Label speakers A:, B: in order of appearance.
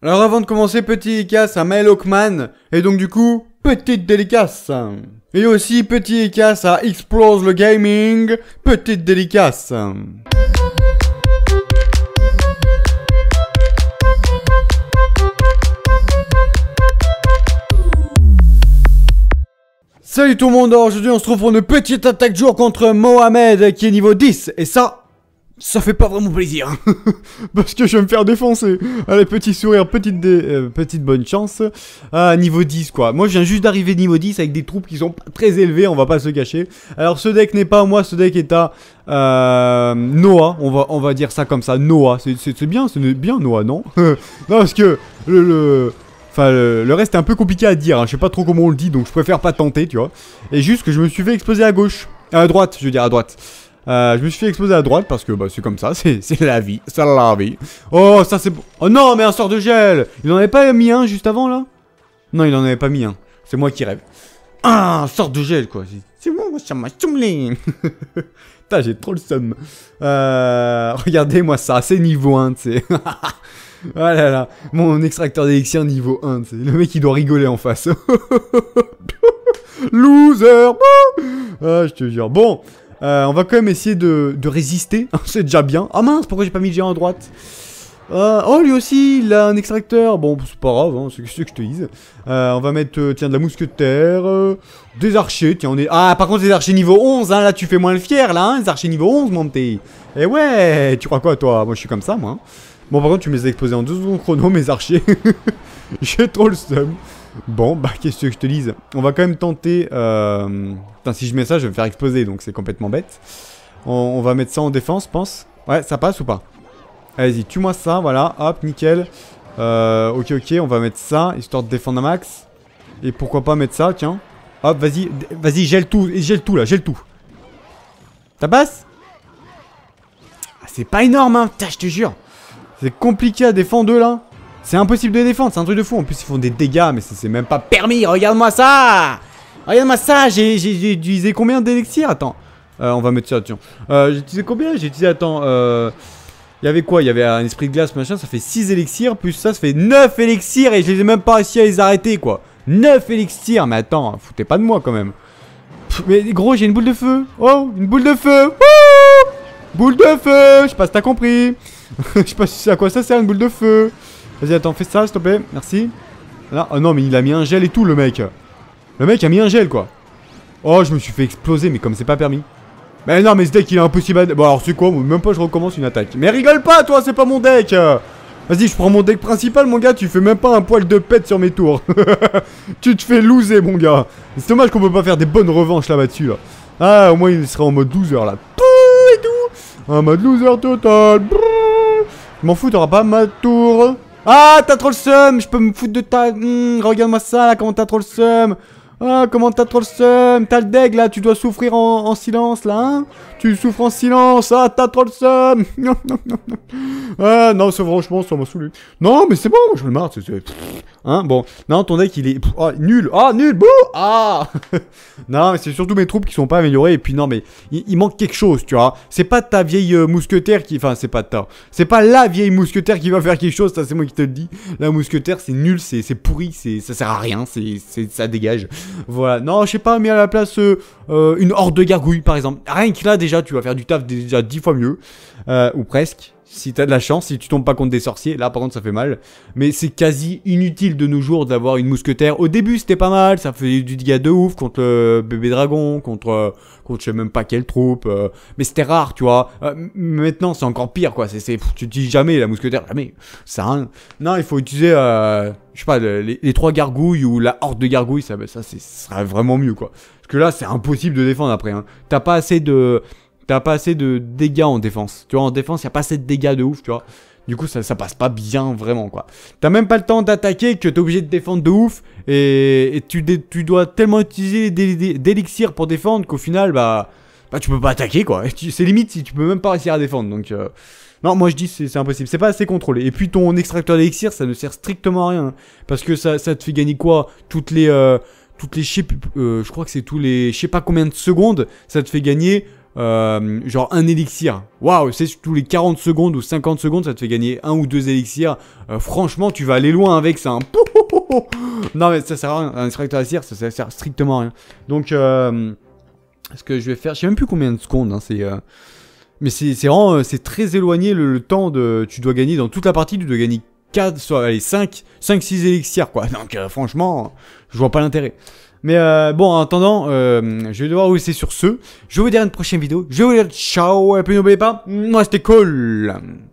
A: Alors avant de commencer, petit casse à Mel et donc du coup, petite délicasse Et aussi, petit casse à Explose le Gaming, petite délicasse Salut tout le monde, aujourd'hui on se retrouve pour une petite attaque jour contre Mohamed qui est niveau 10 et ça ça fait pas vraiment plaisir. Parce que je vais me faire défoncer. Allez, petit sourire, petite, euh, petite bonne chance. Ah, niveau 10, quoi. Moi, je viens juste d'arriver niveau 10 avec des troupes qui sont très élevées, on va pas se cacher. Alors, ce deck n'est pas moi, ce deck est à euh, Noah. On va, on va dire ça comme ça. Noah, c'est bien, c'est bien Noah, non Non, parce que le... Enfin, le, reste est un peu compliqué à dire. Hein. Je sais pas trop comment on le dit, donc je préfère pas tenter, tu vois. Et juste que je me suis fait exploser à gauche. À droite, je veux dire, à droite. Euh, je me suis fait exploser à droite parce que bah, c'est comme ça, c'est la vie, c'est la vie. Oh, ça c'est... Oh non, mais un sort de gel Il n'en avait pas mis un juste avant, là Non, il en avait pas mis un. C'est moi qui rêve. Ah, un sort de gel, quoi. C'est bon, ça m'a tombé Putain, j'ai trop le seum. Euh, regardez-moi ça, c'est niveau 1, tu sais. oh là là, mon extracteur d'élixir niveau 1, tu Le mec, il doit rigoler en face. Loser Ah, je te jure. Bon, euh, on va quand même essayer de, résister. Hein, c'est déjà bien. Ah mince, pourquoi j'ai pas mis le géant à droite euh, oh, lui aussi, il a un extracteur. Bon, c'est pas grave, hein, c'est ce que je te dis. Euh, on va mettre, tiens, de la mousquetaire, des archers. Tiens, on est. Ah, par contre, des archers niveau 11, hein, là, tu fais moins le fier, là, hein, les archers niveau 11, mon petit. Eh ouais, tu crois quoi, toi Moi, je suis comme ça, moi. Bon, par contre, tu me les as en deux secondes chrono, mes archers. J'ai trop le seum. Bon, bah, qu'est-ce que je te dise On va quand même tenter... Euh, si je mets ça, je vais me faire exploser, donc c'est complètement bête. On, va mettre ça en défense, pense. Ouais, ça passe ou pas Allez-y, tue-moi ça, voilà, hop, nickel. Euh, ok, ok, on va mettre ça, histoire de défendre un max. Et pourquoi pas mettre ça, tiens. Hop, vas-y, vas-y, gèle tout, gèle tout, là, gèle tout. Ça passe ah, C'est pas énorme, hein, putain, je te jure. C'est compliqué à défendre, là. C'est impossible de défendre, c'est un truc de fou. En plus, ils font des dégâts, mais c'est même pas permis. Regarde-moi ça Regarde-moi ça J'ai utilisé combien d'élixirs Attends, euh, on va mettre ça, tiens. Euh, j'ai utilisé combien J'ai utilisé, attends, euh... Il y avait quoi Il y avait un esprit de glace, machin, ça fait 6 élixirs, plus ça, ça fait 9 élixirs, et je les ai même pas réussi à les arrêter, quoi. 9 élixirs, mais attends, foutez pas de moi, quand même. mais gros, j'ai une boule de feu. Oh, une boule de feu. boule de feu, je sais pas si t'as compris. je sais pas à quoi ça sert, une boule de feu. Vas-y, attends, fais ça, s'il te plaît. Merci. Là. Oh non, mais il a mis un gel et tout, le mec. Le mec a mis un gel, quoi. Oh, je me suis fait exploser, mais comme c'est pas permis. Mais non, mais ce deck, il est impossible à... Bon, alors c'est quoi Même pas, je recommence une attaque. Mais rigole pas, toi, c'est pas mon deck Vas-y, je prends mon deck principal, mon gars. Tu fais même pas un poil de pète sur mes tours. tu te fais loser, mon gars. C'est dommage qu'on peut pas faire des bonnes revanches là-dessus, bas Ah, au moins, il sera en mode loser, là. Pouh, et tout En mode loser total. Je m'en fous, t'auras pas ma tour. Ah, t'as trop le seum. Je peux me foutre de ta... Hmm, regarde-moi ça, là, comment t'as trop le seum. Ah, comment t'as trop le seum. T'as le deg, là. Tu dois souffrir en, en silence, là. Hein tu souffres en silence. Ah, t'as trop le seum. Non, non, non, non. Ah, non, c'est franchement, ça m'a saoulé. Non, mais c'est bon, je me marre. C'est, Hein, bon. Non, ton deck, il est ah, nul. Ah, nul, bouh Ah Non, mais c'est surtout mes troupes qui sont pas améliorées. Et puis, non, mais il, manque quelque chose, tu vois. C'est pas ta vieille euh, mousquetaire qui... Enfin, c'est pas ta... C'est pas la vieille mousquetaire qui va faire quelque chose, ça, c'est moi qui te le dis. La mousquetaire, c'est nul, c'est pourri, ça sert à rien, c'est ça dégage. Voilà. Non, je sais pas, mais à la place, euh, euh, une horde de gargouilles, par exemple. Rien que là, déjà, tu vas faire du taf déjà 10 fois mieux. ou presque si t'as de la chance, si tu tombes pas contre des sorciers, là par contre ça fait mal. Mais c'est quasi inutile de nos jours d'avoir une mousquetaire. Au début c'était pas mal, ça faisait du dégât de ouf contre le bébé dragon, contre, euh, contre je sais même pas quelle troupe. Euh. mais c'était rare, tu vois. Euh, maintenant c'est encore pire quoi, c'est, tu dis jamais la mousquetaire, jamais. Ça, Non, il faut utiliser, je sais pas, les, trois gargouilles ou la horde de gargouilles, ça, ça, c'est serait vraiment mieux quoi. Parce que là c'est impossible de défendre après. Hein. T'as pas assez de... T'as pas assez de dégâts en défense. Tu vois, en défense, y a pas assez de dégâts de ouf, tu vois. Du coup, ça, passe pas bien vraiment, quoi. T'as même pas le temps d'attaquer que t'es obligé de défendre de ouf. Et, tu, dois tellement utiliser d'élixir pour défendre qu'au final, bah, bah tu peux pas attaquer, quoi. C'est limite si tu peux même pas réussir à défendre. Donc, euh, non, moi je dis c'est impossible. C'est pas assez contrôlé. Et puis ton extracteur d'élixir, ça ne sert strictement à rien. Hein. parce que ça, te fait gagner quoi Toutes les. Euh, toutes les je, euh, je crois que c'est tous les je sais pas combien de secondes ça te fait gagner euh, genre un élixir. Waouh, c'est tous les 40 secondes ou 50 secondes, ça te fait gagner un ou deux élixirs. Euh, franchement, tu vas aller loin avec ça. Hein. Non, mais ça sert à rien. Un extracteur à cire, ça, sert strictement à rien. Donc, euh, ce que je vais faire, je sais même plus combien de secondes. Hein, c'est. mais c'est vraiment, c'est très éloigné le, temps de. Tu dois gagner dans toute la partie, tu dois gagner 4, soit allez, 5, 5, 6 élixirs quoi. Donc, franchement, je vois pas l'intérêt. Mais euh, bon, en attendant, euh, je vais devoir vous laisser sur ce. Je vous dis à une prochaine vidéo. Je vous dis ciao. Et puis n'oubliez pas, moi c'était cool.